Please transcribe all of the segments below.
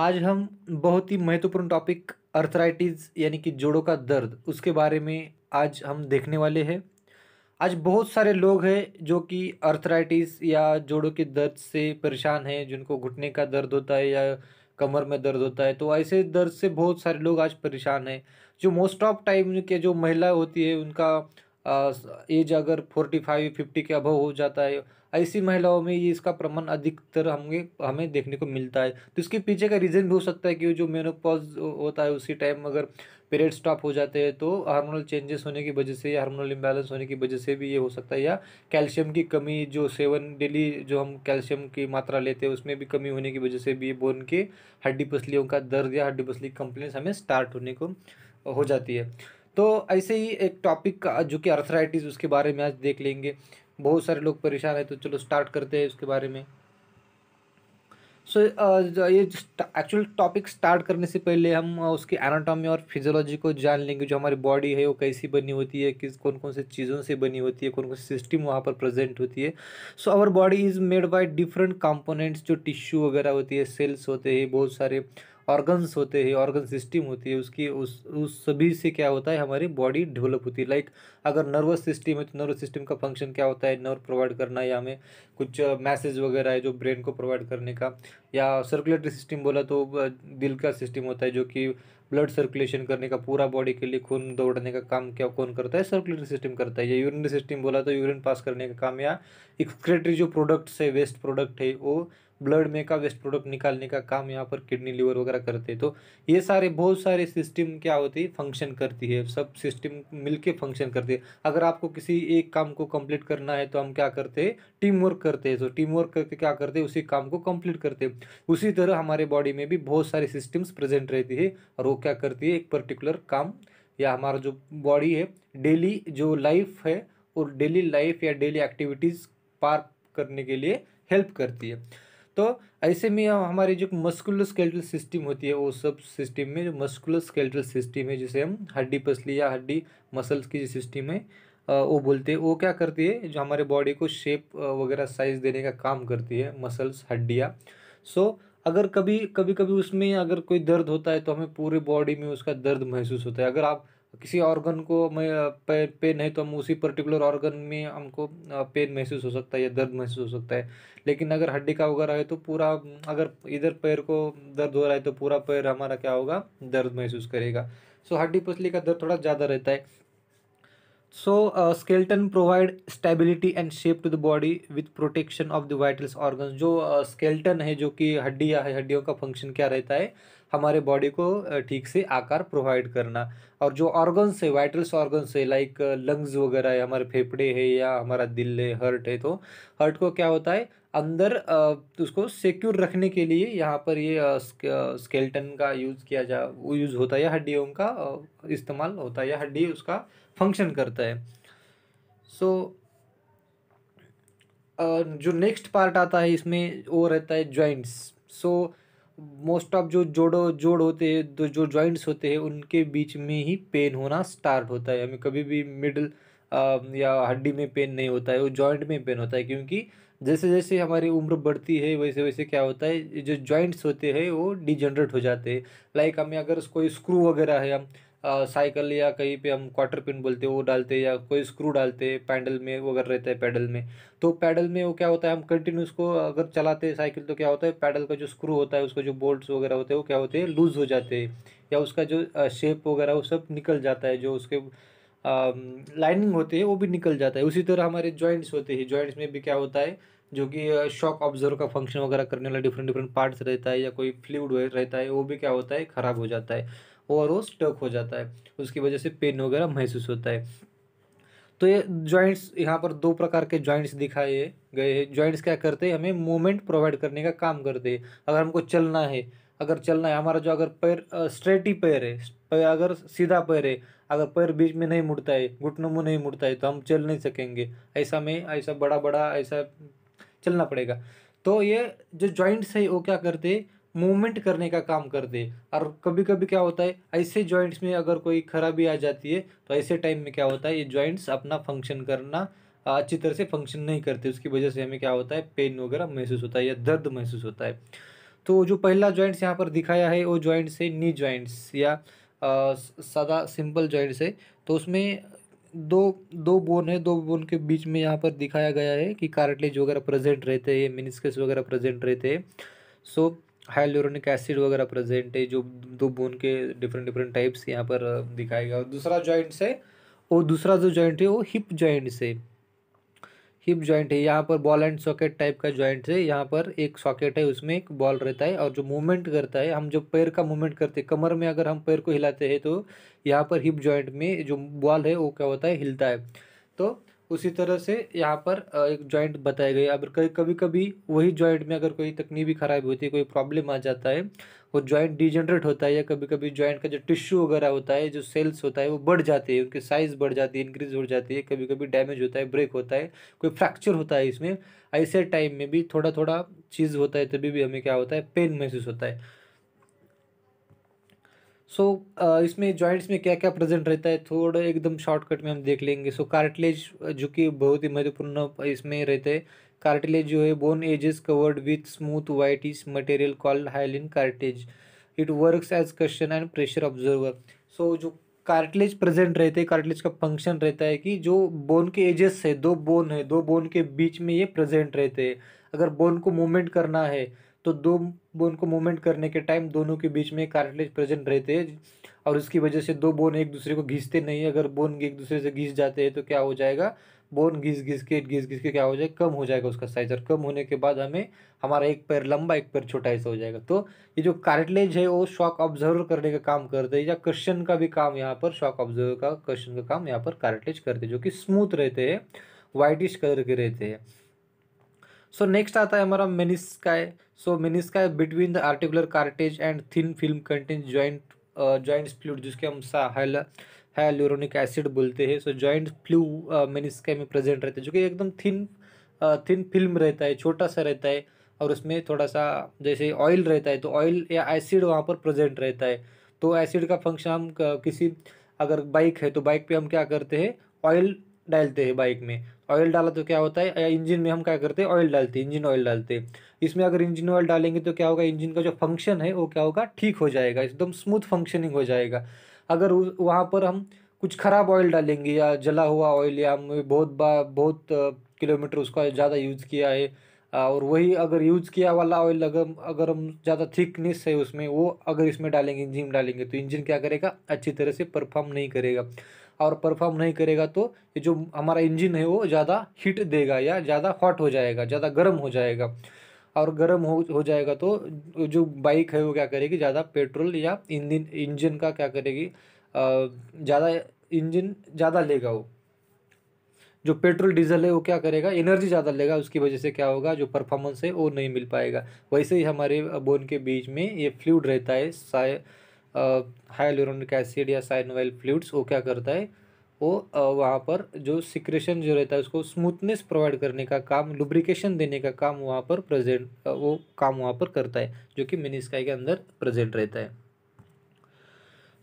आज हम बहुत ही महत्वपूर्ण टॉपिक अर्थराइटिस यानी कि जोड़ों का दर्द उसके बारे में आज हम देखने वाले हैं आज बहुत सारे लोग हैं जो कि अर्थराइटिस या जोड़ों के दर्द से परेशान हैं जिनको घुटने का दर्द होता है या कमर में दर्द होता है तो ऐसे दर्द से बहुत सारे लोग आज परेशान हैं जो मोस्ट ऑफ टाइम के जो महिला होती है उनका एज अगर फोर्टी फाइव फिफ्टी के अभाव हो जाता है ऐसी महिलाओं में ये इसका प्रमाण अधिकतर हमें हमें देखने को मिलता है तो इसके पीछे का रीज़न भी हो सकता है कि जो मेनोपॉज होता है उसी टाइम अगर पीरियड स्टॉप हो जाते हैं तो हार्मोनल चेंजेस होने की वजह से या हार्मोनल इम्बैलेंस होने की वजह से भी ये हो सकता है या कैल्शियम की कमी जो सेवन डेली जो हम कैल्शियम की मात्रा लेते हैं उसमें भी कमी होने की वजह से भी बोन के हड्डी पसलियों का दर्द या हड्डी पसली कंप्लेंट्स हमें स्टार्ट होने को हो जाती है तो ऐसे ही एक टॉपिक जो कि अर्थराइटिस उसके बारे में आज देख लेंगे बहुत सारे लोग परेशान है तो चलो स्टार्ट करते हैं उसके बारे में सो so, ये एक्चुअल टॉपिक स्टार्ट करने से पहले हम उसकी एनाटॉमी और फिजियोलॉजी को जान लेंगे जो हमारी बॉडी है वो कैसी बनी होती है किस कौन कौन से चीज़ों से बनी होती है कौन कौन से सिस्टम वहाँ पर प्रेजेंट होती है so our body is made by different components जो टिश्यू वगैरह होती है सेल्स होते हैं बहुत सारे uh, ऑर्गन्स होते हैं ऑर्गन सिस्टम होती है उसकी उस उस सभी से क्या होता है हमारी बॉडी डेवलप होती है लाइक अगर नर्वस सिस्टम है तो नर्वस सिस्टम का फंक्शन क्या होता है नर्व प्रोवाइड करना या हमें कुछ मैसेज वगैरह है जो ब्रेन को प्रोवाइड करने का या सर्कुलेटरी सिस्टम बोला तो दिल का सिस्टम होता है जो कि ब्लड सर्कुलेशन करने का पूरा बॉडी के लिए खून दौड़ने का काम क्या कौन करता है सर्कुलेटरी सिस्टम करता है या यूरिन सिस्टम बोला तो यूरिन पास करने का काम या एक्सक्रेटरी जो प्रोडक्ट्स है वेस्ट प्रोडक्ट है वो ब्लड में का वेस्ट प्रोडक्ट निकालने का काम यहाँ पर किडनी लीवर वगैरह करते हैं तो ये सारे बहुत सारे सिस्टम क्या होती है फंक्शन करती है सब सिस्टम मिलके फंक्शन करती है अगर आपको किसी एक काम को कंप्लीट करना है तो हम क्या करते हैं टीम वर्क करते हैं तो टीम वर्क करके क्या करते हैं उसी काम को कम्प्लीट करते हैं उसी तरह हमारे बॉडी में भी बहुत सारे सिस्टम्स प्रेजेंट रहती है और वो क्या करती है एक पर्टिकुलर काम या हमारा जो बॉडी है डेली जो लाइफ है और डेली लाइफ या डेली एक्टिविटीज़ पार करने के लिए हेल्प करती है तो ऐसे में हमारी जो मस्कुलर स्केल्टल सिस्टम होती है वो सब सिस्टम में जो मस्कुलर स्केल्टल सिस्टम है जिसे हम हड्डी पसली या हड्डी मसल्स की जो सिस्टम है वो बोलते हैं वो क्या करती है जो हमारे बॉडी को शेप वगैरह साइज देने का काम करती है मसल्स हड्डियाँ सो अगर कभी कभी कभी उसमें अगर कोई दर्द होता है तो हमें पूरे बॉडी में उसका दर्द महसूस होता है अगर आप किसी ऑर्गन को मैं पेन पे नहीं तो हम उसी पर्टिकुलर ऑर्गन में हमको पेन महसूस हो सकता है या दर्द महसूस हो सकता है लेकिन अगर हड्डी का वगैरह है तो पूरा अगर इधर पैर को दर्द हो रहा है तो पूरा पैर हमारा क्या होगा दर्द महसूस करेगा सो हड्डी पसली का दर्द थोड़ा ज़्यादा रहता है so skeleton provide stability and shape to the body with protection of the vitals organ जो जो uh, है जो कि हड्डियाँ है हड्डियों का फंक्शन क्या रहता है हमारे बॉडी को ठीक से आकार प्रोवाइड करना और जो ऑर्गन्स है वाइटल्स ऑर्गन्स है लाइक लंग्स वगैरह है हमारे फेफड़े है या हमारा दिल है हर्ट है तो हर्ट को क्या होता है अंदर उसको सिक्योर रखने के लिए यहाँ पर ये स्केल्टन का यूज़ किया जा वो यूज़ होता है या हड्डियों का इस्तेमाल होता है या हड्डी उसका फंक्शन करता है सो so, जो नेक्स्ट पार्ट आता है इसमें वो रहता है joints so so, most of जो जोड़ो जोड़ होते हैं जो जॉइंट्स होते हैं उनके बीच में ही पेन होना स्टार्ट होता है हमें कभी भी मिडल या हड्डी में पेन नहीं होता है वो जॉइंट में पेन होता है क्योंकि जैसे जैसे हमारी उम्र बढ़ती है वैसे वैसे क्या होता है जो जॉइंट्स होते हैं वो डिजनरेट हो जाते हैं लाइक हमें अगर कोई स्क्रू वगैरह है हम साइकिल या कहीं पे हम क्वार्टर पिन बोलते हैं वो डालते हैं या कोई स्क्रू डालते हैं पैडल में वगैरह रहता है पैडल में तो पैडल में वो क्या होता है हम कंटिन्यू उसको अगर चलाते हैं साइकिल तो क्या होता है पैडल का जो स्क्रू होता है उसका जो बोल्ट वगैरह होते हैं वो क्या होते हैं लूज़ हो जाते हैं या उसका जो शेप वगैरह वो सब निकल जाता है जो उसके लाइनिंग होती है वो भी निकल जाता है उसी तरह हमारे जॉइंट्स होते हैं जॉइंट्स में भी क्या होता है जो कि शॉक ऑब्जर्व का फंक्शन वगैरह करने वाला डिफरेंट डिफरेंट पार्ट्स रहता है या कोई फ्लूड रहता है वो भी क्या होता है ख़राब हो जाता है और वो स्टक हो जाता है उसकी वजह से पेन वगैरह महसूस होता है तो ये जॉइंट्स यहाँ पर दो प्रकार के जॉइंट्स दिखाए गए हैं जॉइंट्स क्या करते हैं हमें मोमेंट प्रोवाइड करने का काम करते हैं अगर हमको चलना है अगर चलना है हमारा जो अगर पैर स्ट्रेट ही पैर है पैर अगर सीधा पैर है अगर पैर बीच में नहीं मुड़ता है घुटनों में नहीं मुड़ता है तो हम चल नहीं सकेंगे ऐसा में ऐसा बड़ा बड़ा ऐसा चलना पड़ेगा तो ये जो जॉइंट्स है वो क्या करते हैं मूवमेंट करने का काम कर दे और कभी कभी क्या होता है ऐसे जॉइंट्स में अगर कोई खराबी आ जाती है तो ऐसे टाइम में क्या होता है ये जॉइंट्स अपना फंक्शन करना अच्छी तरह से फंक्शन नहीं करते उसकी वजह से हमें क्या होता है पेन वगैरह महसूस होता है या दर्द महसूस होता है तो जो पहला जॉइंट्स यहाँ पर दिखाया है वो जॉइंट्स है नी जॉइंट्स या सादा सिंपल जॉइंट्स है तो उसमें दो दो बोन है दो बोन के बीच में यहाँ पर दिखाया गया है कि कार्टलेज वगैरह प्रेजेंट रहते हैं मिनिस्कस वगैरह प्रेजेंट रहते हैं सो so, हाइलोरनिक एसिड वगैरह प्रेजेंट है जो दो बोन के डिफरेंट डिफरेंट टाइप्स यहाँ पर दिखाया गया और दूसरा जॉइंट है और दूसरा जो जॉइंट है वो हिप जॉइंट से हिप जॉइंट है यहाँ पर बॉल एंड सॉकेट टाइप का जॉइंट है यहाँ पर एक सॉकेट है उसमें एक बॉल रहता है और जो मूवमेंट करता है हम जो पैर का मूवमेंट करते हैं कमर में अगर हम पैर को हिलाते हैं तो यहाँ पर हिप जॉइंट में जो बॉल है वो क्या होता है हिलता है तो उसी तरह से यहाँ पर एक जॉइंट बताया गया अगर कभी कभी वही जॉइंट में अगर कोई भी खराब होती है कोई प्रॉब्लम आ जाता है वो जॉइंट डिजेनरेट होता है या कभी कभी जॉइंट का जो टिश्यू वगैरह होता है जो सेल्स होता है वो बढ़ जाते हैं उनकी साइज़ बढ़ जाती है इंक्रीज हो जाती है कभी कभी डैमेज होता है ब्रेक होता है कोई फ्रैक्चर होता है इसमें ऐसे टाइम में भी थोड़ा थोड़ा चीज़ होता है तभी भी हमें क्या होता है पेन महसूस होता है सो so, uh, इसमें जॉइंट्स में क्या क्या प्रेजेंट रहता है थोड़ा एकदम शॉर्टकट में हम देख लेंगे सो so, कार्टिलेज uh, जो कि बहुत ही महत्वपूर्ण uh, इसमें रहता है कार्टिलेज जो है bone edges covered with smooth is material called hyaline cartilage it works as cushion and pressure absorber so जो कार्टिलेज प्रेजेंट रहते हैं कार्टिलेज का फंक्शन रहता है कि जो बोन के एजेस है दो बोन है दो बोन के बीच में ये प्रेजेंट रहते हैं अगर बोन को मूवमेंट करना है तो दो बोन को मूवमेंट करने के टाइम दोनों के बीच में कार्टिलेज प्रेजेंट रहते हैं और उसकी वजह से दो बोन एक दूसरे को घिसते नहीं अगर बोन एक दूसरे से घिस जाते हैं तो क्या हो जाएगा बोन घिस घिस के घिस घिस के क्या हो जाएगा कम हो जाएगा उसका साइज और कम होने के बाद हमें हमारा एक पैर लंबा एक पैर छोटा ऐसा हो जाएगा तो ये जो कार्टिलेज है वो शॉक ऑब्जर्व करने का काम करते हैं या क्वेश्चन का भी काम यहाँ पर शॉक ऑब्जर्व का क्वेश्चन का काम यहाँ पर कार्टिलेज करते हैं जो कि स्मूथ रहते हैं वाइटिश कलर के रहते हैं सो नेक्स्ट आता है हमारा menisci so menisci between the articular cartilage and thin film contain joint joint fluid जिसके हम साहल हाइलोरोनिक एसिड बोलते हैं सो ज्वाइंट फ्लू मेनिस्काय में प्रेजेंट रहते हैं जो कि एकदम थिन थिन फिल्म रहता है छोटा सा रहता है और उसमें थोड़ा सा जैसे ऑयल रहता है तो ऑयल या एसिड वहाँ पर प्रेजेंट रहता है तो एसिड का फंक्शन हम uh, किसी अगर बाइक है तो बाइक पे हम क्या करते हैं ऑयल डालते हैं बाइक में ऑयल डाला तो क्या होता है इंजन में हम क्या करते हैं ऑयल डालते हैं इंजन ऑयल डालते हैं इसमें अगर इंजन ऑयल डालेंगे तो क्या होगा इंजन का जो फंक्शन है वो क्या होगा ठीक हो जाएगा एकदम स्मूथ फंक्शनिंग हो जाएगा अगर वहाँ पर हम कुछ ख़राब ऑयल डालेंगे या जला हुआ ऑयल या हम बहुत बा बहुत किलोमीटर उसका ज़्यादा यूज़ किया है और वही अगर यूज़ किया वाला ऑयल अगर अगर हम ज़्यादा थिकनेस है उसमें वो अगर इसमें डालेंगे इंजन डालेंगे तो इंजन क्या करेगा अच्छी तरह से परफॉर्म नहीं करेगा और परफॉर्म नहीं करेगा तो ये जो हमारा इंजन है वो ज़्यादा हीट देगा या ज़्यादा हॉट हो जाएगा ज़्यादा गर्म हो जाएगा और गर्म हो हो जाएगा तो जो बाइक है वो क्या करेगी ज़्यादा पेट्रोल या इंजन इंजन का क्या करेगी ज़्यादा इंजन ज़्यादा लेगा वो जो पेट्रोल डीजल है वो क्या करेगा एनर्जी ज़्यादा लेगा उसकी वजह से क्या होगा जो परफॉर्मेंस है वो नहीं मिल पाएगा वैसे ही हमारे बोन के बीच में ये फ्लूड रहता है हाइलोरोनिक एसिड या साइनोवाइल फ्लूड्स वो क्या करता है वो वहाँ पर जो सिक्रेशन जो रहता है उसको स्मूथनेस प्रोवाइड करने का काम लुब्रिकेशन देने का काम वहाँ पर प्रेजेंट वो काम वहाँ पर करता है जो कि मिनिस्काई के अंदर प्रेजेंट रहता है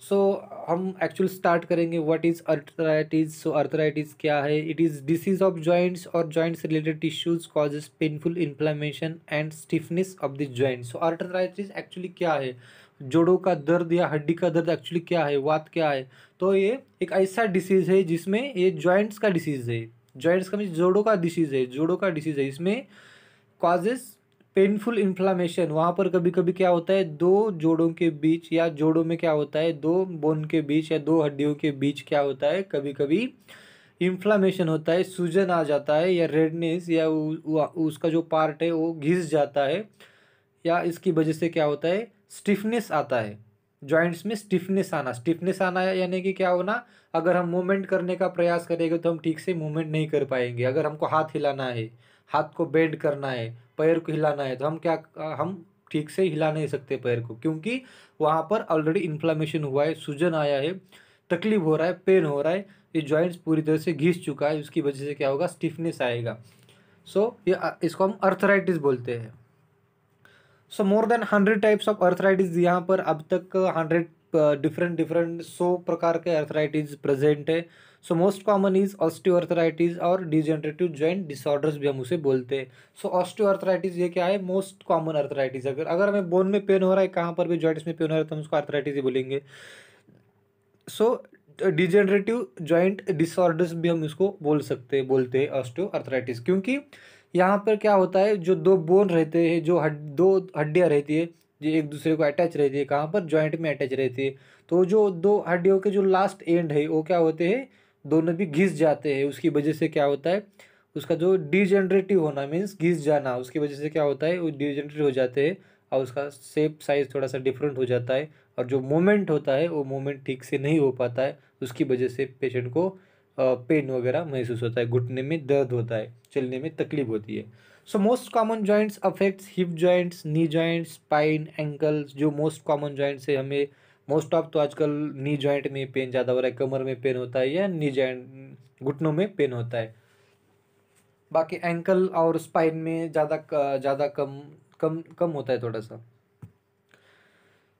सो so, हम एक्चुअल स्टार्ट करेंगे what is arthritis so arthritis क्या है it is disease of joints और joints related tissues causes painful inflammation and stiffness of the joints so arthritis actually क्या है जोड़ों का दर्द या हड्डी का दर्द एक्चुअली क्या है वात क्या है तो ये एक ऐसा डिसीज़ है जिसमें ये जॉइंट्स का डिसीज़ है जॉइंट्स का मीन जोड़ों का डिसीज़ है जोड़ों का डिसीज़ है इसमें कॉजेस पेनफुल इन्फ्लामेशन वहाँ पर कभी कभी क्या होता है दो जोड़ों के बीच या जोड़ों में क्या होता है दो बोन के बीच या दो हड्डियों के बीच क्या होता है कभी कभी इन्फ्लामेशन होता है सूजन आ जाता है या रेडनेस या उ, उ, उसका जो पार्ट है वो घिस जाता है या इसकी वजह से क्या होता है स्टिफनेस आता है जॉइंट्स में स्टिफनेस आना स्टिफनेस आना यानी कि क्या होना अगर हम मूवमेंट करने का प्रयास करेंगे तो हम ठीक से मूवमेंट नहीं कर पाएंगे अगर हमको हाथ हिलाना है हाथ को बेंड करना है पैर को हिलाना है तो हम क्या हम ठीक से हिला नहीं सकते पैर को क्योंकि वहाँ पर ऑलरेडी इन्फ्लामेशन हुआ है सूजन आया है तकलीफ हो रहा है पेन हो रहा है ये जॉइंट्स पूरी तरह से घिस चुका है उसकी वजह से क्या होगा स्टिफनेस आएगा सो so, ये इसको हम अर्थराइटिस बोलते हैं so more than hundred types of arthritis यहाँ पर अब तक हंड्रेड डिफरेंट डिफरेंट सौ प्रकार के अर्थराइटिस प्रेजेंट है so most common is osteoarthritis और डिजेनरेटिव जॉइंट डिसऑर्डर्स भी हम उसे बोलते हैं सो ऑस्टियो अर्थराइटिस ये क्या है मोस्ट कॉमन अर्थराइटिस अगर अगर हमें बोन में पेन हो रहा है कहाँ पर भी जॉइंट्स में पेन हो रहा है तो हम उसको अर्थराइटिस ही बोलेंगे सो डिजेनरेटिव जॉइंट डिसऑर्डर्स भी हम इसको बोल सकते बोलते हैं ऑस्टियो अर्थराइटिस क्योंकि यहाँ पर क्या होता है जो दो बोन रहते हैं जो हड दो हड्डियाँ रहती है जो एक दूसरे को अटैच रहती है कहाँ पर जॉइंट में अटैच रहती है तो जो दो हड्डियों के जो लास्ट एंड है वो क्या होते हैं दोनों भी घिस जाते हैं उसकी वजह से क्या होता है उसका जो डिजेनरेटिव होना मीन्स घिस जाना उसकी वजह से क्या होता है वो डिजेनरेटिव हो जाते हैं और उसका सेप साइज़ थोड़ा सा डिफरेंट हो जाता है और जो मोमेंट होता है वो मोमेंट ठीक से नहीं हो पाता है उसकी वजह से पेशेंट को पेन वगैरह महसूस होता है घुटने में दर्द होता है चलने में तकलीफ होती है so most common joints affects hip joints knee joints spine ankles जो मोस्ट कॉमन जॉइंट्स है हमें मोस्ट ऑफ तो आजकल नी जॉइंट में पेन ज़्यादा हो रहा है कमर में पेन होता है या नी जॉइंट घुटनों में पेन होता है बाकी एंकल और स्पाइन में ज़्यादा ज़्यादा कम कम कम होता है थोड़ा सा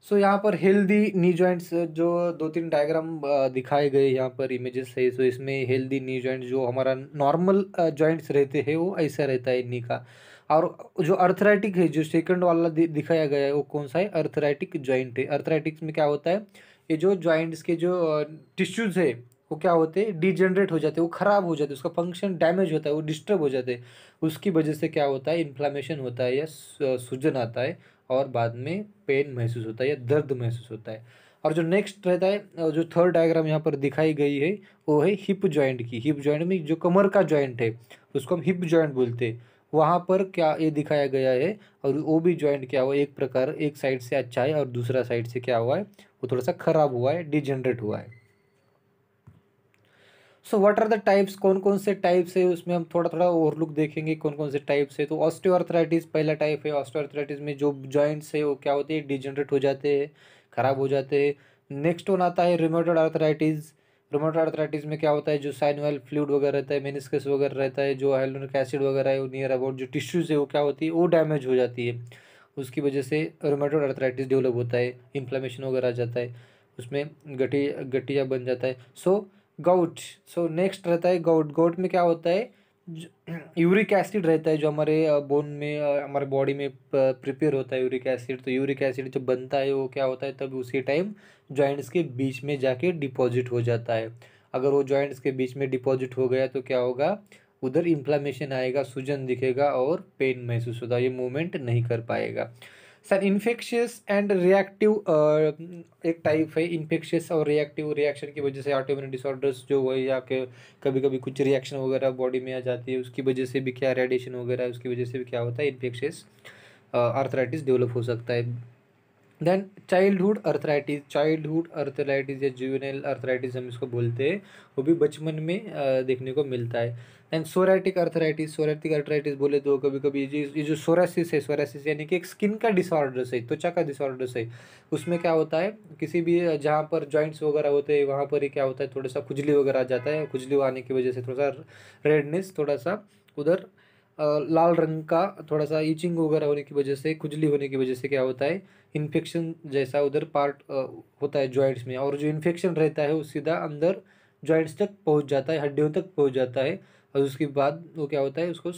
सो so, यहाँ पर हेल्दी नी जॉइंट्स जो दो तीन डायग्राम दिखाए गए यहाँ पर इमेजेस है सो so, इसमें हेल्दी नी जॉइंट जो हमारा नॉर्मल जॉइंट्स रहते हैं वो ऐसा रहता है नी का और जो अर्थराइटिक है जो सेकंड वाला दिखाया गया है वो कौन सा है अर्थराइटिक जॉइंट है अर्थराइटिक्स में क्या होता है ये जो जॉइंट्स के जो टिश्यूज़ है वो क्या होते हैं डिजेनरेट हो जाते हैं वो ख़राब हो जाते हैं उसका फंक्शन डैमेज होता है वो डिस्टर्ब हो जाते हैं उसकी वजह से क्या होता है इन्फ्लामेशन होता है या सूजन आता है और बाद में पेन महसूस होता है या दर्द महसूस होता है और जो नेक्स्ट रहता है जो थर्ड डायग्राम यहाँ पर दिखाई गई है वो है हिप जॉइंट की हिप जॉइंट में जो कमर का जॉइंट है उसको हम हिप जॉइंट बोलते हैं वहाँ पर क्या ये दिखाया गया है और वो भी जॉइंट क्या हुआ एक प्रकार एक साइड से अच्छा है और दूसरा साइड से क्या हुआ है वो थोड़ा सा खराब हुआ है डिजनरेट हुआ है so what are the types कौन कौन से टाइप्स है उसमें हम थोड़ा थोड़ा ओवरलुक देखेंगे कौन कौन से टाइप्स तो है तो ऑस्टियोआर्थराइटिस पहला टाइप है ऑस्टियोआर्थराइटिस में जो जॉइंट्स है वो क्या होते हैं डिजनरेट हो जाते हैं खराब हो जाते हैं नेक्स्ट वन आता है रिमोटेड आर्थराइटिस रिमोटेड आर्थराइटिस में क्या होता है जो साइनवाइल फ्लूड वगैरह रहता है मेनिस्कस वगैरह रहता है जो हाइलोनिक एसिड वगैरह है वो नियर अबाउट जो टिश्यूज़ है वो क्या होती है वो डैमेज हो जाती है उसकी वजह से रोमेटोड आर्थराइटिस डेवलप होता है इन्फ्लामेशन वगैरह आ जाता है उसमें गठी गठिया बन जाता है so so, gout so next रहता है गाउट गाउट में क्या होता है यूरिक एसिड रहता है जो हमारे बोन में हमारे बॉडी में प्रिपेयर होता है यूरिक एसिड तो यूरिक एसिड जब बनता है वो क्या होता है तब उसी टाइम जॉइंट्स के बीच में जाके डिपॉजिट हो जाता है अगर वो जॉइंट्स के बीच में डिपॉजिट हो गया तो क्या होगा उधर इन्फ्लामेशन आएगा सूजन दिखेगा और पेन महसूस होता है ये मूवमेंट नहीं कर पाएगा सर इन्फेक्शियस एंड रिएक्टिव एक टाइप है इन्फेक्शियस और रिएक्टिव रिएक्शन की वजह से ऑटोमिन डिसऑर्डर्स जो हुए या के कभी कभी कुछ रिएक्शन वगैरह बॉडी में आ जाती है उसकी वजह से भी क्या रेडिएशन वगैरह उसकी वजह से भी क्या होता है इन्फेक्शियस आर्थराइटिस डेवलप हो सकता है then childhood arthritis childhood arthritis या जुवेनाइल अर्थराइटिस हम इसको बोलते हैं वो भी बचपन में देखने को मिलता है and psoriatic arthritis psoriatic arthritis बोले तो कभी कभी ये जो सोरासिस है सोरासिस यानी कि एक स्किन का डिसऑर्डर है त्वचा का डिसऑर्डर है उसमें क्या होता है किसी भी जहाँ पर जॉइंट्स वगैरह होते हैं वहाँ पर ही क्या होता है थोड़ा सा खुजली वगैरह आ जाता है खुजली आने की वजह से थोड़ा सा रेडनेस थोड़ा सा उधर लाल रंग का थोड़ा सा ईचिंग वगैरह होने की वजह से खुजली होने की वजह से क्या होता है इन्फेक्शन जैसा उधर पार्ट होता है जॉइंट्स में और जो इन्फेक्शन रहता है वो सीधा अंदर जॉइंट्स तक पहुंच जाता है हड्डियों तक पहुंच जाता है और उसके बाद वो क्या होता है उसको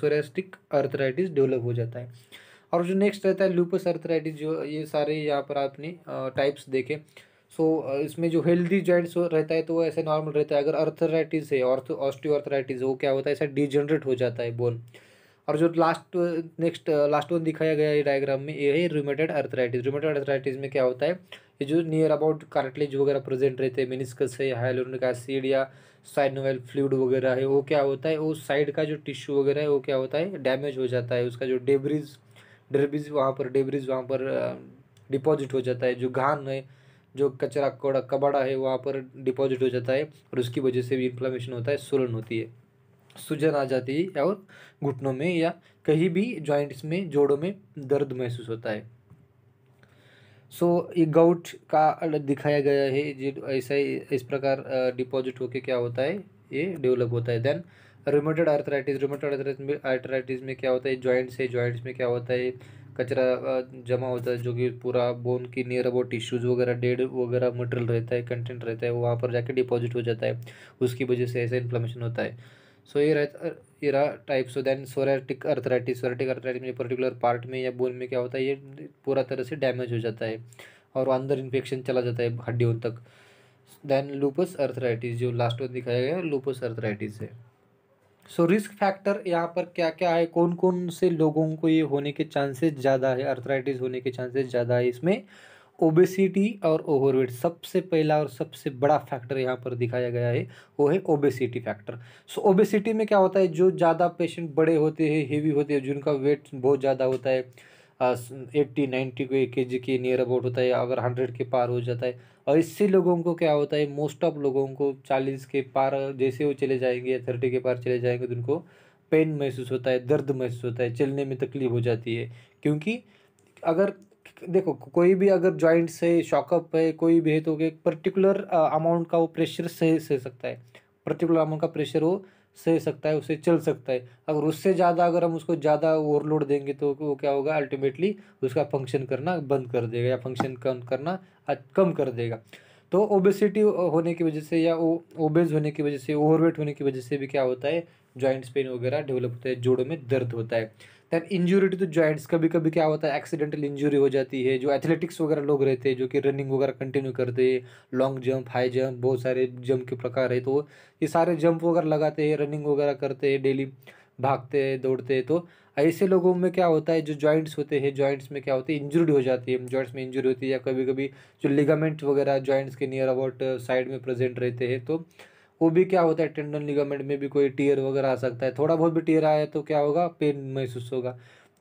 सोरेस्टिक अर्थराइटिस डेवलप हो जाता है और जो नेक्स्ट रहता है लूपस अर्थराइटिस जो ये सारे यहाँ पर आपने टाइप्स देखे सो so, इसमें जो हेल्दी जॉइंट्स रहता है तो वो ऐसे नॉर्मल रहता है अगर अर्थराइटिस है ऑर्थो ऑस्टियो अर्थराइटिस वो क्या होता है ऐसा डिजनरेट हो जाता है बोन और जो लास्ट नेक्स्ट लास्ट वन दिखाया गया है डायग्राम में ये है रूमेटेड अर्थराइटिस रूमेटेड अर्थराइटिस में क्या होता है ये जो नियर अबाउट कार्टलेज वगैरह प्रेजेंट रहते हैं मिनिस्कस है हाइलोनिक एसिड या साइनोवेल फ्लूड वगैरह है वो क्या होता है वो साइड का जो टिश्यू वगैरह है वो क्या होता है डैमेज हो जाता है उसका जो डेब्रिज डेब्रिज वहाँ पर डेब्रिज वहाँ पर डिपॉजिट हो जाता है जो घान है जो कचरा कोड़ा कबाड़ा है वहाँ पर डिपॉजिट हो जाता है और उसकी वजह से भी इन्फ्लामेशन होता है सुलन होती है सूजन आ जाती है और घुटनों में या कहीं भी जॉइंट्स में जोड़ों में दर्द महसूस होता है सो ये गाउट का दिखाया गया है जो ऐसा ही इस प्रकार डिपॉजिट होके क्या होता है ये डेवलप होता है then rheumatoid arthritis rheumatoid arthritis में क्या होता है जॉइंट्स है जॉइंट्स में क्या होता है कचरा जमा होता है जो कि पूरा बोन की नियर अबाउट टिश्यूज़ वगैरह डेड वगैरह मटेरियल रहता है कंटेंट रहता है वहाँ पर जाके डिपॉजिट हो जाता है उसकी वजह से ऐसा इन्फ्लामेशन होता है सो so, ये रहता एरा types so then psoriatic arthritis psoriatic arthritis में पर्टिकुलर पार्ट में या बोन में क्या होता है ये पूरा तरह से डैमेज हो जाता है और अंदर इन्फेक्शन चला जाता है हड्डियों तक दैन लूपस अर्थराइटिस जो लास्ट में दिखाया गया लूपस अर्थराइटिस है सो रिस्क फैक्टर यहाँ पर क्या क्या है कौन कौन से लोगों को ये होने के चांसेस ज़्यादा है अर्थराइटिस होने के चांसेस ज़्यादा है इसमें ओबेसिटी और ओवरवेट सबसे पहला और सबसे बड़ा फैक्टर यहाँ पर दिखाया गया है वो है ओबेसिटी फैक्टर सो ओबेसिटी में क्या होता है जो ज़्यादा पेशेंट बड़े होते हैं हेवी होते हैं जिनका वेट बहुत ज़्यादा होता है एट्टी नाइन्टी को एक के जी के नियर अबाउट होता है अगर हंड्रेड के पार हो जाता है और इससे लोगों को क्या होता है मोस्ट ऑफ लोगों को चालीस के पार जैसे वो चले जाएंगे या थर्टी के पार चले जाएंगे तो उनको पेन महसूस होता है दर्द महसूस होता है चलने में तकलीफ हो जाती है क्योंकि अगर देखो कोई भी अगर जॉइंट्स है शॉकअप है कोई भी है तो एक पर्टिकुलर अमाउंट का वो प्रेशर सह सह सकता है पर्टिकुलर अमाउंट का प्रेशर वो सह सकता है उसे चल सकता है अगर उससे ज़्यादा अगर हम उसको ज़्यादा ओवरलोड देंगे तो वो क्या होगा अल्टीमेटली उसका फंक्शन करना बंद कर देगा या फंक्शन कम करना कम कर देगा तो ओबेसिटी होने की वजह से या ओबेज होने की वजह से ओवरवेट होने की वजह से भी क्या होता है जॉइंट्स पेन वगैरह डेवलप होता है जोड़ों में दर्द होता है then injury to the joints कभी कभी क्या होता है एक्सीडेंटल इंजरी हो जाती है जो एथलेटिक्स वगैरह लोग रहते हैं जो कि रनिंग वगैरह कंटिन्यू करते हैं लॉन्ग जंप हाई जंप बहुत सारे जंप के प्रकार है तो ये सारे जंप वगैरह लगाते हैं रनिंग वगैरह करते हैं डेली भागते हैं दौड़ते हैं तो ऐसे लोगों में क्या होता है जो जॉइंट्स होते हैं जॉइंट्स में क्या होती है इंजरी हो जाती है जॉइंट्स में इंजरी होती है या कभी कभी जो लिगामेंट वगैरह जॉइंट्स के नियर अबाउट साइड में प्रेजेंट रहते हैं तो वो भी क्या होता है टेंडन लिगामेंट में भी कोई टीयर वगैरह आ सकता है थोड़ा बहुत भी टीयर आया तो क्या होगा पेन महसूस होगा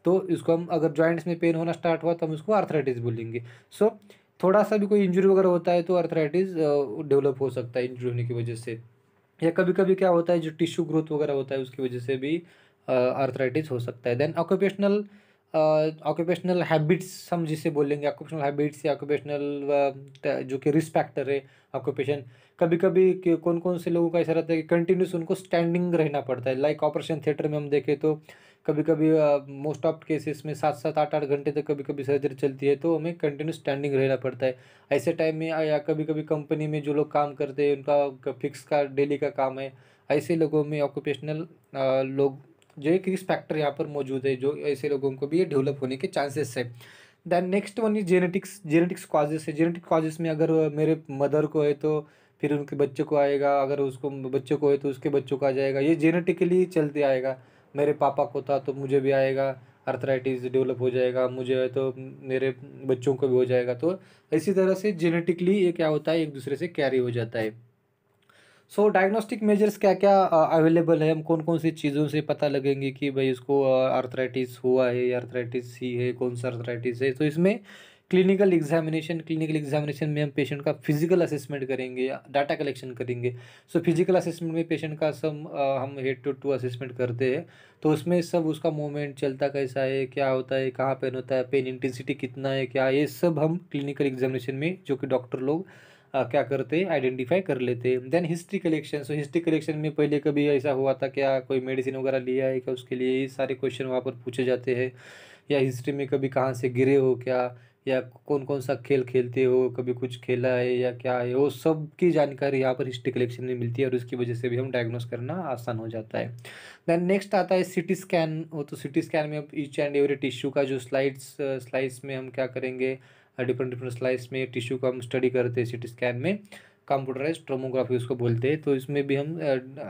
तो इसको हम अगर जॉइंट्स में पेन होना स्टार्ट हुआ तो हम इसको आर्थराइटिस बोलेंगे सो थोड़ा सा भी कोई इंजरी वगैरह होता है तो आर्थराइटिस डेवलप हो सकता है इंजरी होने की वजह से या कभी कभी क्या होता है जो टिश्यू ग्रोथ वगैरह होता है उसकी वजह से भी आर्थराइटिस हो सकता है देन ऑक्यूपेशनल ऑक्यूपेशनल हैबिट्स हम जिसे बोलेंगे ऑक्यूपेशनल हैबिट्स या ऑक्यूपेशनल जो कि रिस्क फैक्टर है ऑक्यूपेशन कभी कभी कौन कौन से लोगों का ऐसा रहता है कि कंटिन्यूस उनको स्टैंडिंग रहना पड़ता है लाइक ऑपरेशन थिएटर में हम देखें तो कभी कभी मोस्ट ऑफ केसेस में सात सात आठ आठ घंटे तक कभी कभी सर्जरी चलती है तो हमें कंटिन्यू स्टैंडिंग रहना पड़ता है ऐसे टाइम में या कभी कभी कंपनी में जो लोग काम करते हैं उनका फिक्स का डेली का काम है ऐसे लोगों में ऑक्यूपेशनल लोग जो एक रिस्क फैक्टर यहाँ पर मौजूद है जो ऐसे लोगों को भी ये डेवलप होने के चांसेस है then next one is genetics genetics causes है जेनेटिक कॉजेस में अगर मेरे मदर को है तो फिर उनके बच्चे को आएगा अगर उसको बच्चे को है तो उसके बच्चों को आ जाएगा ये जेनेटिकली चलते आएगा मेरे पापा को था तो मुझे भी आएगा अर्थराइटिस डेवलप हो जाएगा मुझे है तो मेरे बच्चों को भी हो जाएगा तो इसी तरह से जेनेटिकली ये क्या होता है एक दूसरे से कैरी हो जाता है सो डायग्नोस्टिक मेजर्स क्या क्या अवेलेबल है हम कौन कौन सी चीज़ों से पता लगेंगे कि भाई इसको आर्थराइटिस हुआ है या आर्थराइटिस ही है कौन सा आर्थराइटिस है तो इसमें क्लिनिकल एग्जामिनेशन क्लिनिकल एग्जामिनेशन में हम पेशेंट का फिजिकल असेसमेंट करेंगे डाटा कलेक्शन करेंगे सो फिजिकल असेसमेंट में पेशेंट का सब हम हेड टू टू असेसमेंट करते हैं तो उसमें सब उसका मूवमेंट चलता कैसा है क्या होता है कहाँ पेन होता है पेन इंटेंसिटी कितना है क्या ये सब हम क्लिनिकल एग्जामिनेशन में जो कि डॉक्टर लोग क्या करते आइडेंटिफाई कर लेते हैं then history collection so history collection में पहले कभी ऐसा हुआ था क्या कोई मेडिसिन वगैरह लिया है क्या उसके लिए ये सारे क्वेश्चन वहाँ पर पूछे जाते हैं या हिस्ट्री में कभी कहाँ से गिरे हो क्या या कौन कौन सा खेल खेलते हो कभी कुछ खेला है या क्या है वो सब की जानकारी यहाँ पर हिस्ट्री कलेक्शन में मिलती है और उसकी वजह से भी हम डायग्नोस करना आसान हो जाता है देन नेक्स्ट आता है सिटी स्कैन वो तो सिटी स्कैन में ईच एंड एवरी टिश्यू का जो स्लाइड्स स्लाइड्स में हम क्या करेंगे डिफरेंट डिफरेंट स्लाइस में टिश्यू का हम स्टडी करते हैं सिटी स्कैन में कंप्यूटराइज ट्रोमोग्राफी उसको बोलते हैं तो इसमें भी हम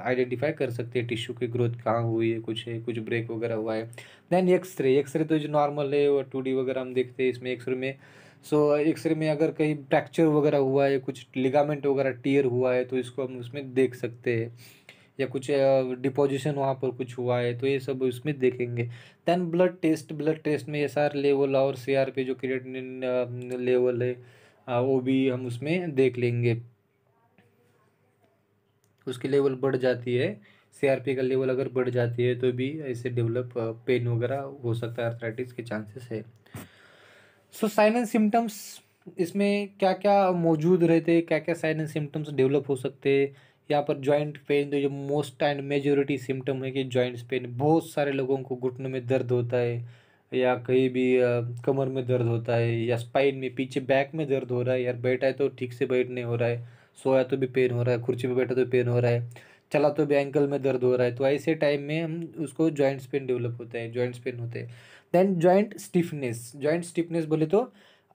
आइडेंटिफाई कर सकते हैं टिश्यू की ग्रोथ कहाँ हुई है कुछ है कुछ ब्रेक वगैरह हुआ है देन एक्सरे एक्सरे तो जो नॉर्मल है और टू वगैरह हम देखते हैं इसमें एक्सरे में सो so, एक्सरे में अगर कहीं फ्रैक्चर वगैरह हुआ है कुछ लिगामेंट वगैरह टीयर हुआ है तो इसको हम उसमें देख सकते हैं या कुछ डिपोजिशन वहाँ पर कुछ हुआ है तो ये सब उसमें देखेंगे then blood test blood test में एस लेवल और सी आर पी जो क्रिएट लेवल है वो भी हम उसमें देख लेंगे उसकी लेवल बढ़ जाती है पी का लेवल अगर बढ़ जाती है तो भी ऐसे डेवलप पेन वगैरह हो सकता है अर्थराइटिस के चांसेस है सो साइन एंड सिम्टम्स इसमें क्या क्या मौजूद रहते हैं क्या क्या साइन एंड सिम्टम्स डेवलप हो सकते हैं यहाँ पर जॉइंट पेन जो मोस्ट एंड मेजोरिटी सिम्टम है कि जॉइंट्स पेन बहुत सारे लोगों को घुटनों में दर्द होता है या कहीं भी कमर में दर्द होता है या स्पाइन में पीछे बैक में दर्द हो रहा है यार बैठा है तो ठीक से बैठ नहीं हो रहा है सोया तो भी पेन हो रहा है कुर्सी पे बैठा तो पेन हो रहा है चला तो भी एंकल में दर्द हो रहा है तो ऐसे टाइम में हम उसको जॉइंट्स पेन डेवलप होता है जॉइंट्स पेन होते हैं then joint stiffness joint stiffness बोले तो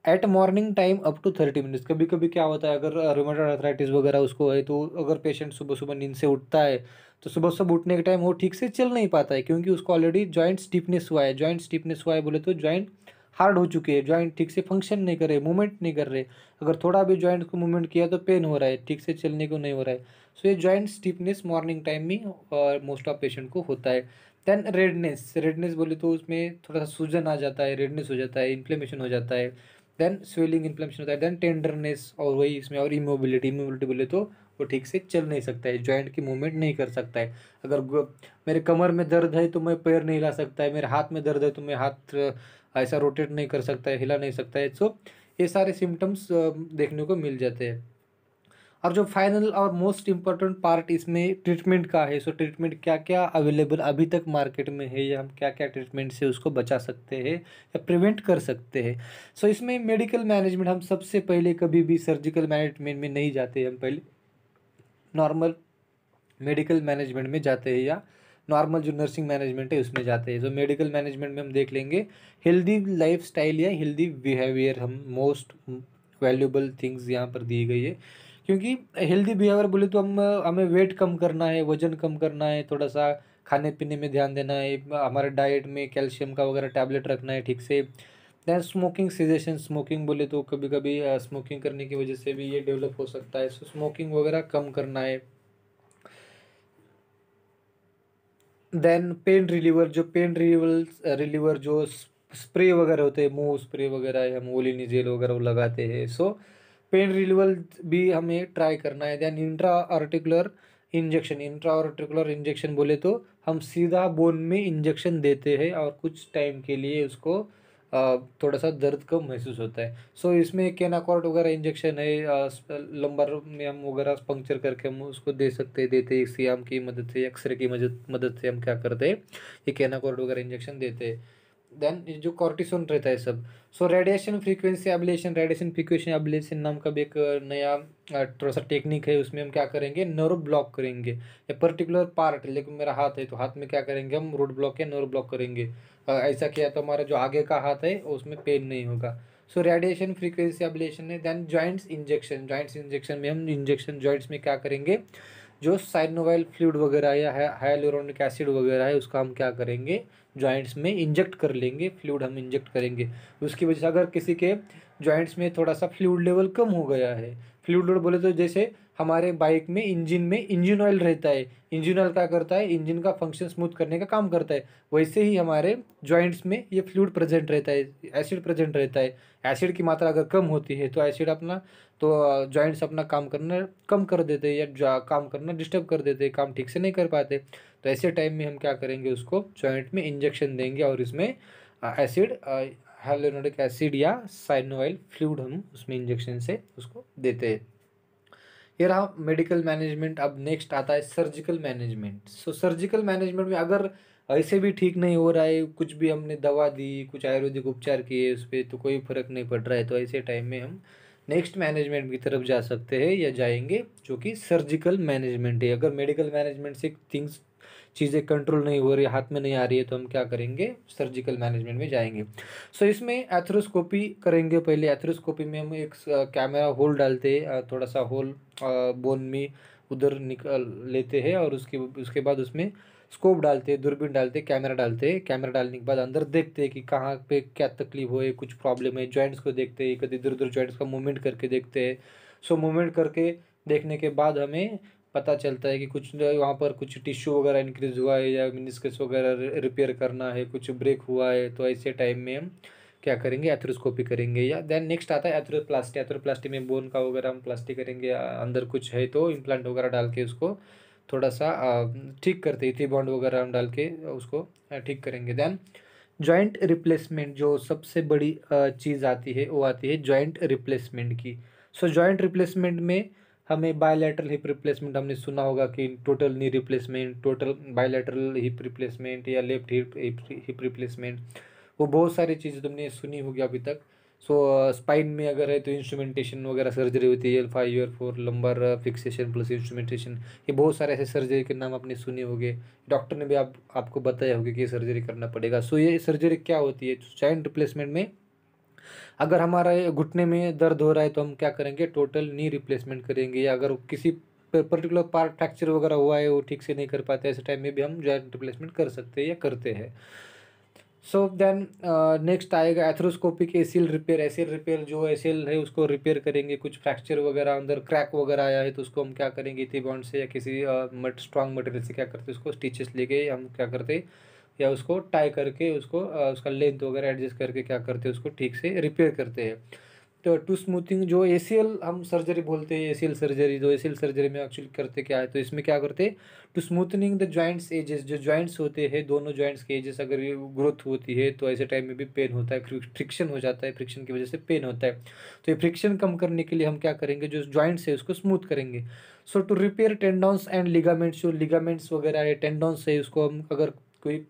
at morning time up to thirty minutes कभी कभी क्या होता है अगर रोमेटोड अर्थराइटिस वगैरह उसको है तो अगर पेशेंट सुबह सुबह नींद से उठता है तो सुबह सुबह उठने के टाइम वो ठीक से चल नहीं पाता है क्योंकि उसको ऑलरेडी जॉइंट स्टिफनेस हुआ है जॉइंट स्टिफनेस हुआ है बोले तो जॉइंट हार्ड हो चुके हैं जॉइंट ठीक से फंक्शन नहीं कर रहे मूवमेंट नहीं कर रहे अगर थोड़ा भी जॉइंट को मूवमेंट किया तो पेन हो रहा है ठीक से चलने को नहीं हो रहा है सो so, ये जॉइंट स्टिफनेस मॉर्निंग टाइम में मोस्ट ऑफ पेशेंट को होता है देन रेडनेस रेडनेस बोले तो उसमें थोड़ा सा सूजन आ जाता है रेडनेस हो जाता है इन्फ्लेमेशन हो जाता है देन स्वेलिंग इन्फ्लेमेशन होता है देन टेंडरनेस और वही इसमें और इमोबिलिटी इमोबिलिटी बोले तो वो ठीक से चल नहीं सकता है जॉइंट की मूवमेंट नहीं कर सकता है अगर मेरे कमर में दर्द है तो मैं पैर नहीं हिला सकता है मेरे हाथ में दर्द है तो मैं हाथ ऐसा रोटेट नहीं कर सकता है हिला नहीं सकता है सो ये सारे सिम्टम्स देखने को मिल जाते हैं और जो फाइनल और मोस्ट इम्पॉर्टेंट पार्ट इसमें ट्रीटमेंट का है सो ट्रीटमेंट क्या क्या अवेलेबल अभी तक मार्केट में है या हम क्या क्या ट्रीटमेंट से उसको बचा सकते हैं या प्रिवेंट कर सकते हैं सो इसमें मेडिकल मैनेजमेंट हम सबसे पहले कभी भी सर्जिकल मैनेजमेंट में नहीं जाते हम पहले नॉर्मल मेडिकल मैनेजमेंट में जाते हैं या नॉर्मल जो नर्सिंग मैनेजमेंट है उसमें जाते हैं जो मेडिकल मैनेजमेंट में हम देख लेंगे हेल्दी लाइफ स्टाइल या हेल्दी बिहेवियर हम मोस्ट वैल्यूबल थिंग्स यहाँ पर दी गई है क्योंकि हेल्दी बिहेवियर बोले तो हम हमें वेट कम करना है वजन कम करना है थोड़ा सा खाने पीने में ध्यान देना है हमारे डाइट में कैल्शियम का वगैरह टैबलेट रखना है ठीक से दैन स्मोकिंग सजेशन स्मोकिंग बोले तो कभी कभी स्मोकिंग करने की वजह से भी ये डेवलप हो सकता है सो स्मोकिंग वगैरह कम करना है देन पेन रिलीवर जो पेन रिलीवर रिलीवर जो स्प्रे वगैरह होते हैं मुंह स्प्रे वगैरह हम ओलिनी जेल वगैरह लगाते हैं सो so, पेन रिलीवल भी हमें ट्राई करना है then intra articular injection intra articular injection बोले तो हम सीधा बोन में इंजेक्शन देते हैं और कुछ टाइम के लिए उसको थोड़ा सा दर्द कम महसूस होता है सो so, इसमें केनाकॉर्ड वगैरह इंजेक्शन है लंबर में हम वगैरह पंक्चर करके हम उसको दे सकते देते हैं इसी की मदद से एक्सरे की मदद मदद से हम क्या करते हैं ये केनाकॉर्ड वगैरह इंजेक्शन देते हैं देन जो कॉर्टिसोन रहता है सब so radiation frequency ablation radiation frequency ablation नाम का भी एक नया थोड़ा सा टेक्निक है उसमें हम क्या करेंगे नर्व ब्लॉक करेंगे या पर्टिकुलर पार्ट लेकिन मेरा हाथ है तो हाथ में क्या करेंगे हम रोड ब्लॉक या नर्व ब्लॉक करेंगे ऐसा किया तो हमारा जो आगे का हाथ है उसमें पेन नहीं होगा सो रेडिएशन फ्रीक्वेंसी एबलेशन है then joints injection joints injection में हम इंजेक्शन जॉइंट्स में क्या करेंगे जो साइनोवाइल फ्लूड वगैरह या हाइलोरोनिक एसिड वगैरह है उसका हम क्या करेंगे जॉइंट्स में इंजेक्ट कर लेंगे फ्लूड हम इंजेक्ट करेंगे उसकी वजह से अगर किसी के जॉइंट्स में थोड़ा सा फ्लूड लेवल कम हो गया है फ्लूड लेवल बोले तो जैसे हमारे बाइक में इंजन में इंजन ऑयल रहता है इंजन ऑयल क्या करता है इंजन का फंक्शन स्मूथ करने का काम करता है वैसे ही हमारे जॉइंट्स में ये फ्लूड प्रेजेंट रहता है एसिड प्रेजेंट रहता है एसिड की मात्रा अगर कम होती है तो एसिड अपना तो जॉइंट्स अपना काम करना कम कर देते हैं या काम करना डिस्टर्ब कर देते हैं काम ठीक से नहीं कर पाते तो ऐसे टाइम में हम क्या करेंगे उसको जॉइंट में इंजेक्शन देंगे और इसमें एसिड हाइलोनिक एसिड या साइनोइल फ्लूड हम उसमें इंजेक्शन से उसको देते हैं ये रहा मेडिकल मैनेजमेंट अब नेक्स्ट आता है surgical management so surgical management में अगर ऐसे भी ठीक नहीं हो रहा है कुछ भी हमने दवा दी कुछ आयुर्वेदिक उपचार किए उस पर तो कोई फर्क नहीं पड़ रहा है तो ऐसे टाइम में हम नेक्स्ट मैनेजमेंट की तरफ जा सकते हैं या जाएंगे जो कि सर्जिकल मैनेजमेंट है अगर मेडिकल मैनेजमेंट से थिंग्स चीज़ें कंट्रोल नहीं हो रही हाथ में नहीं आ रही है तो हम क्या करेंगे सर्जिकल मैनेजमेंट में जाएंगे सो so, इसमें एथरोस्कोपी करेंगे पहले एथरोस्कोपी में हम एक कैमरा होल डालते हैं थोड़ा सा होल बोन में उधर निकल लेते हैं और उसके उसके बाद उसमें स्कोप डालते दूरबीन डालते कैमरा डालते कैमरा डालने के बाद अंदर देखते कि कहाँ पे क्या तकलीफ हो है कुछ प्रॉब्लम है जॉइंट्स को देखते हैं कभी इधर उधर जॉइंट्स का मूवमेंट करके देखते हैं सो मूवमेंट करके देखने के बाद हमें पता चलता है कि कुछ वहाँ पर कुछ टिश्यू वगैरह इंक्रीज हुआ है या मिनिस्कस वगैरह रिपेयर करना है कुछ ब्रेक हुआ है तो ऐसे टाइम में हम क्या करेंगे एथ्रोस्कोपी करेंगे या देन नेक्स्ट आता है एथ्रोप्लास्टी एथ्रोप्लास्टी में बोन का वगैरह हम प्लास्टिक करेंगे अंदर कुछ है तो इम्प्लांट वगैरह डाल के उसको थोड़ा सा ठीक करते इथे बॉन्ड वगैरह हम डाल के उसको ठीक करेंगे दैन जॉइंट रिप्लेसमेंट जो सबसे बड़ी चीज़ आती है वो आती है जॉइंट रिप्लेसमेंट की सो जॉइंट रिप्लेसमेंट में हमें बायोलेटरल हिप रिप्लेसमेंट हमने सुना होगा कि total knee replacement total bilateral hip replacement या लेफ्ट हिप हिप रिप्लेसमेंट वो बहुत सारी चीज़ें तुमने सुनी होगी अभी तक सो स्पाइन uh, में अगर है तो इंस्ट्रूमेंटेशन वगैरह सर्जरी होती है L five year four lumbar fixation plus instrumentation ये बहुत सारे ऐसे सर्जरी के नाम आपने सुने होंगे डॉक्टर ने भी आप आपको बताया होगा कि ये सर्जरी करना पड़ेगा सो ये सर्जरी क्या होती है चाइल्ड तो रिप्लेसमेंट में अगर हमारा घुटने में दर्द हो रहा है तो हम क्या करेंगे टोटल नी रिप्लेसमेंट करेंगे या अगर किसी पर्टिकुलर पार्ट फ्रैक्चर वगैरह हुआ है वो ठीक से नहीं कर पाते ऐसे टाइम में भी हम जॉइंट रिप्लेसमेंट कर सकते हैं या करते हैं सो देन नेक्स्ट आएगा arthroscopic ACL repair ACL repair जो एसिल है उसको रिपेयर करेंगे कुछ फ्रैक्चर वगैरह अंदर क्रैक वगैरह आया है तो उसको हम क्या करेंगे इथे बॉन्ड से या किसी uh, मट स्ट्रॉन्ग मटेरियल से क्या करते उसको स्टिचेस लेके हम क्या करते या उसको टाई करके उसको uh, उसका लेंथ वगैरह एडजस्ट करके क्या करते हैं उसको ठीक से रिपेयर करते हैं टू तो स्मूथिंग जो ए हम सर्जरी बोलते हैं एसीएल सर्जरी जो ए सर्जरी में एक्चुअली करते क्या है तो इसमें क्या करते हैं to smoothening the joints edges जो जॉइंट्स होते हैं दोनों जॉइंट्स के एजेस अगर ग्रोथ होती है तो ऐसे टाइम में भी पेन होता है फ्रिक्शन हो जाता है फ्रिक्शन की वजह से पेन होता है तो ये फ्रिक्शन कम करने के लिए हम क्या करेंगे जो जॉइंट्स है उसको स्मूथ करेंगे so to repair tendons and ligaments जो लिगामेंट्स वगैरह है टेंडॉन्स है उसको हम अगर कोई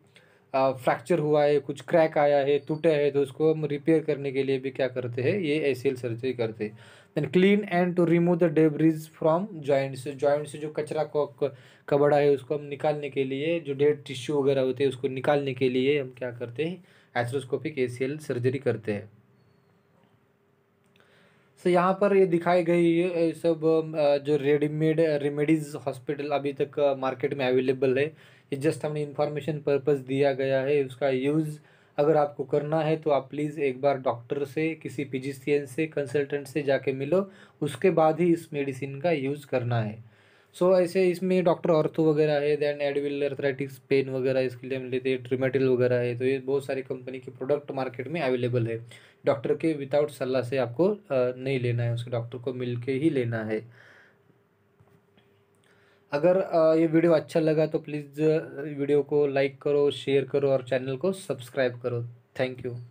फ्रैक्चर हुआ है कुछ क्रैक आया है टूटा है तो उसको हम रिपेयर करने के लिए भी क्या करते हैं ये एसीएल सर्जरी करते हैं then clean and to remove the debris from joint से जॉइंट से जो कचरा को कबड़ा है उसको हम निकालने के लिए जो डेड टिश्यू वगैरह होते हैं उसको निकालने के लिए हम क्या करते हैं एथ्रोस्कोपिक ए सर्जरी करते हैं सो so, यहाँ पर ये दिखाई गई सब जो रेडीमेड रेमेडीज़ हॉस्पिटल अभी तक मार्केट में अवेलेबल है जस्ट हमने इन्फॉर्मेशन पर्पज़ दिया गया है उसका यूज़ अगर आपको करना है तो आप प्लीज़ एक बार डॉक्टर से किसी फिजिशियन से कंसल्टेंट से जाके मिलो उसके बाद ही इस मेडिसिन का यूज़ करना है सो so, ऐसे इसमें डॉक्टर ऑर्थो वगैरह है दैन एडविल अर्थराइटिस पेन वगैरह इसके लिए हम लेते हैं ट्रीमेटल वगैरह है तो ये बहुत सारी कंपनी के प्रोडक्ट मार्केट में अवेलेबल है डॉक्टर के विदाउट सलाह से आपको नहीं लेना है उसके डॉक्टर को मिल के ही लेना है अगर ये वीडियो अच्छा लगा तो प्लीज़ वीडियो को लाइक करो शेयर करो और चैनल को सब्सक्राइब करो थैंक यू